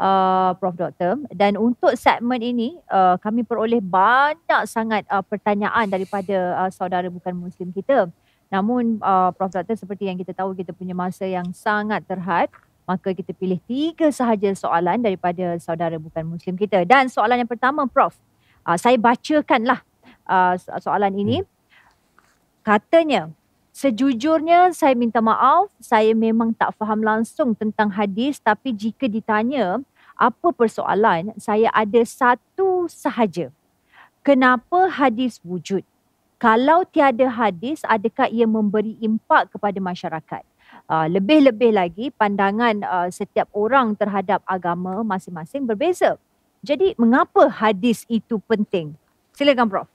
uh, Prof Doktor dan untuk segmen ini uh, kami peroleh banyak sangat uh, pertanyaan daripada uh, saudara bukan muslim kita. Namun uh, Prof Doktor seperti yang kita tahu kita punya masa yang sangat terhad maka kita pilih tiga sahaja soalan daripada saudara bukan muslim kita dan soalan yang pertama Prof uh, saya bacakanlah uh, soalan ini hmm. katanya Sejujurnya saya minta maaf, saya memang tak faham langsung tentang hadis tapi jika ditanya apa persoalan, saya ada satu sahaja. Kenapa hadis wujud? Kalau tiada hadis, adakah ia memberi impak kepada masyarakat? Ah, lebih-lebih lagi pandangan ah, setiap orang terhadap agama masing-masing berbeza. Jadi mengapa hadis itu penting? Silakan Prof.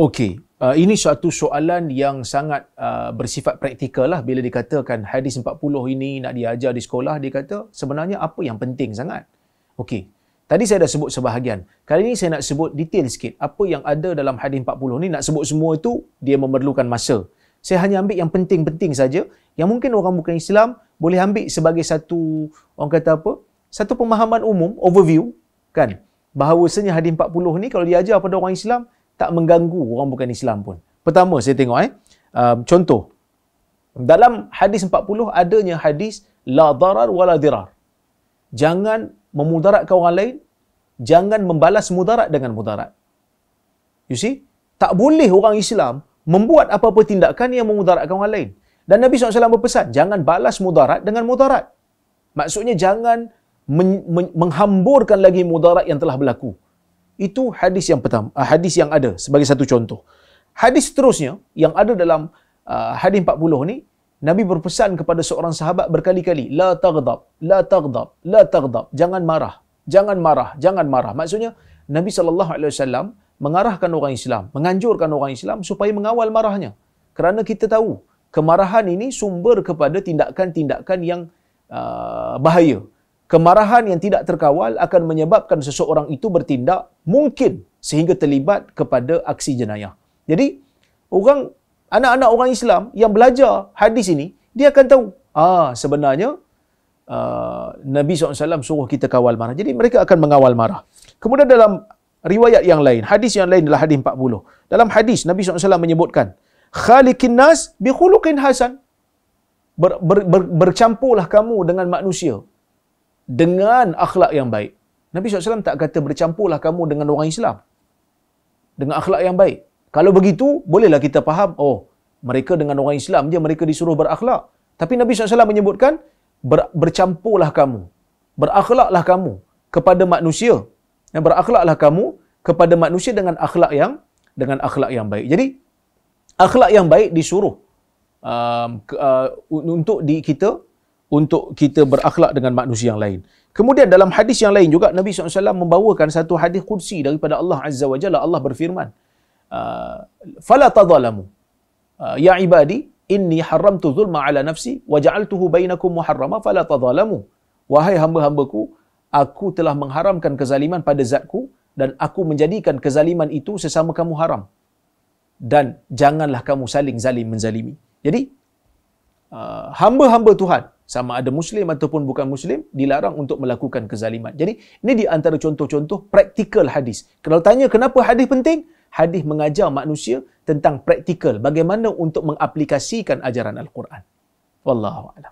Okey, uh, ini satu soalan yang sangat uh, bersifat praktikal lah bila dikatakan hadis 40 ini nak diajar di sekolah, dia kata sebenarnya apa yang penting sangat? Okey, tadi saya dah sebut sebahagian. Kali ini saya nak sebut detail sikit. Apa yang ada dalam hadis 40 ini nak sebut semua itu, dia memerlukan masa. Saya hanya ambil yang penting-penting saja yang mungkin orang bukan Islam boleh ambil sebagai satu orang kata apa? Satu pemahaman umum, overview kan? Bahawasanya hadis 40 ini kalau diajar pada orang Islam, tak mengganggu orang bukan Islam pun. Pertama saya tengok eh. Um, contoh. Dalam hadis 40 adanya hadis la darar wa la dirar. Jangan memudaratkan orang lain, jangan membalas mudarat dengan mudarat. You see? Tak boleh orang Islam membuat apa-apa tindakan yang memudaratkan orang lain. Dan Nabi SAW berpesan, jangan balas mudarat dengan mudarat. Maksudnya jangan men- men- menghamburkan lagi mudarat yang telah berlaku. Itu hadis yang pertama, ah, hadis yang ada sebagai satu contoh. Hadis seterusnya yang ada dalam uh, hadis 40 ni, Nabi berpesan kepada seorang sahabat berkali-kali, la taghdab, la taghdab, la taghdab, jangan marah. Jangan marah, jangan marah. Maksudnya Nabi sallallahu alaihi wasallam mengarahkan orang Islam, menganjurkan orang Islam supaya mengawal marahnya. Kerana kita tahu kemarahan ini sumber kepada tindakan-tindakan yang uh, bahaya kemarahan yang tidak terkawal akan menyebabkan seseorang itu bertindak mungkin sehingga terlibat kepada aksi jenayah. Jadi, orang anak-anak orang Islam yang belajar hadis ini, dia akan tahu, ah sebenarnya uh, Nabi SAW suruh kita kawal marah. Jadi, mereka akan mengawal marah. Kemudian dalam riwayat yang lain, hadis yang lain adalah hadis 40. Dalam hadis, Nabi SAW menyebutkan, Khalikin nas bi khuluqin hasan. Ber, ber, ber, bercampurlah kamu dengan manusia dengan akhlak yang baik. Nabi SAW tak kata bercampurlah kamu dengan orang Islam. Dengan akhlak yang baik. Kalau begitu, bolehlah kita faham, oh, mereka dengan orang Islam je mereka disuruh berakhlak. Tapi Nabi SAW menyebutkan, ber, bercampurlah kamu. Berakhlaklah kamu kepada manusia. Dan berakhlaklah kamu kepada manusia dengan akhlak yang dengan akhlak yang baik. Jadi, akhlak yang baik disuruh um, ke, uh, untuk di kita untuk kita berakhlak dengan manusia yang lain. Kemudian dalam hadis yang lain juga Nabi SAW membawakan satu hadis kursi daripada Allah Azza wa Jalla. Allah berfirman, ah, "Fala tadzalamu ah, ya ibadi, inni haramtu zulma ala nafsi wa ja'altuhu bainakum muharrama fala tadzalamu." Wahai hamba-hambaku, aku telah mengharamkan kezaliman pada zatku dan aku menjadikan kezaliman itu sesama kamu haram. Dan janganlah kamu saling zalim menzalimi. Jadi, ah, hamba-hamba Tuhan sama ada muslim ataupun bukan muslim dilarang untuk melakukan kezaliman. Jadi ini di antara contoh-contoh praktikal hadis. Kalau tanya kenapa hadis penting? Hadis mengajar manusia tentang praktikal bagaimana untuk mengaplikasikan ajaran al-Quran. Wallahu a'lam.